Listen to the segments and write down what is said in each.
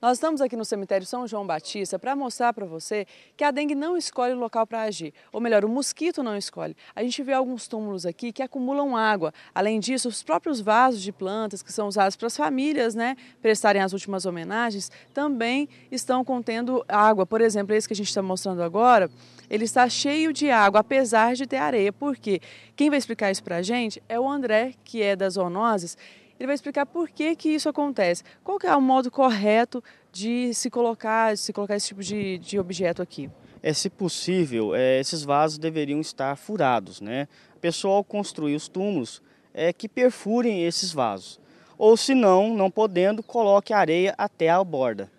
Nós estamos aqui no cemitério São João Batista para mostrar para você que a dengue não escolhe o local para agir, ou melhor, o mosquito não escolhe. A gente vê alguns túmulos aqui que acumulam água. Além disso, os próprios vasos de plantas que são usados para as famílias, né, prestarem as últimas homenagens, também estão contendo água. Por exemplo, esse que a gente está mostrando agora, ele está cheio de água, apesar de ter areia. Por quê? Quem vai explicar isso para a gente é o André, que é das zoonoses ele vai explicar por que, que isso acontece. Qual que é o modo correto de se colocar, de se colocar esse tipo de, de objeto aqui? É, se possível, é, esses vasos deveriam estar furados, né? O pessoal construir os túmulos é, que perfurem esses vasos. Ou se não, não podendo, coloque areia até a borda.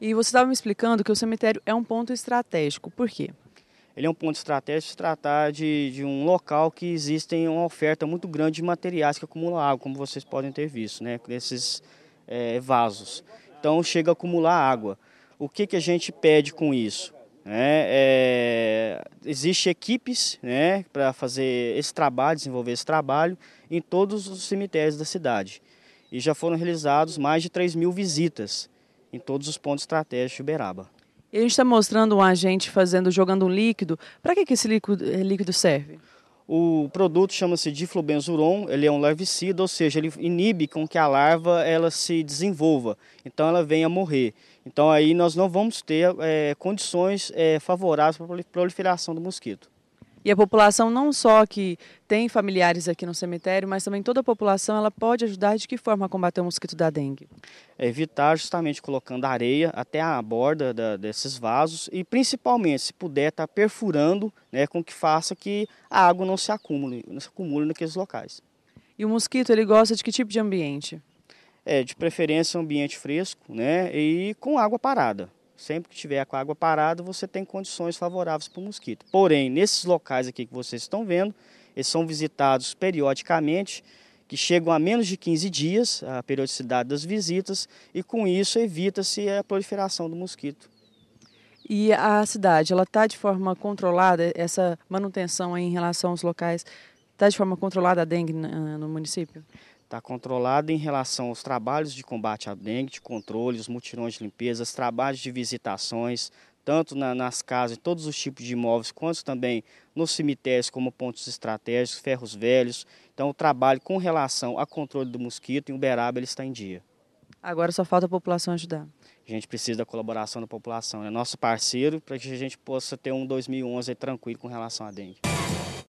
E você estava me explicando que o cemitério é um ponto estratégico. Por quê? ele é um ponto estratégico se tratar de, de um local que existem uma oferta muito grande de materiais que acumulam água, como vocês podem ter visto, né, nesses é, vasos. Então chega a acumular água. O que, que a gente pede com isso? É, é Existem equipes né, para fazer esse trabalho, desenvolver esse trabalho em todos os cemitérios da cidade. E já foram realizados mais de 3 mil visitas em todos os pontos estratégicos de Uberaba. E a gente está mostrando um agente fazendo, jogando um líquido. Para que, que esse líquido, eh, líquido serve? O produto chama-se diflubenzuron, ele é um larvicida, ou seja, ele inibe com que a larva ela se desenvolva, então ela venha morrer. Então aí nós não vamos ter é, condições é, favoráveis para a proliferação do mosquito. E a população não só que tem familiares aqui no cemitério, mas também toda a população, ela pode ajudar de que forma a combater o mosquito da dengue? É evitar justamente colocando areia até a borda da, desses vasos e principalmente, se puder, estar tá perfurando né, com que faça que a água não se acumule, não se acumule naqueles locais. E o mosquito, ele gosta de que tipo de ambiente? É, de preferência ambiente fresco, né, e com água parada. Sempre que tiver com a água parada, você tem condições favoráveis para o mosquito. Porém, nesses locais aqui que vocês estão vendo, eles são visitados periodicamente, que chegam a menos de 15 dias, a periodicidade das visitas, e com isso evita-se a proliferação do mosquito. E a cidade, ela está de forma controlada, essa manutenção em relação aos locais Está de forma controlada a dengue no município? Está controlada em relação aos trabalhos de combate à dengue, de controle, os mutirões de limpezas, trabalhos de visitações, tanto na, nas casas, todos os tipos de imóveis, quanto também nos cemitérios como pontos estratégicos, ferros velhos. Então, o trabalho com relação ao controle do mosquito em Uberaba ele está em dia. Agora só falta a população ajudar. A gente precisa da colaboração da população, é nosso parceiro para que a gente possa ter um 2011 tranquilo com relação à dengue.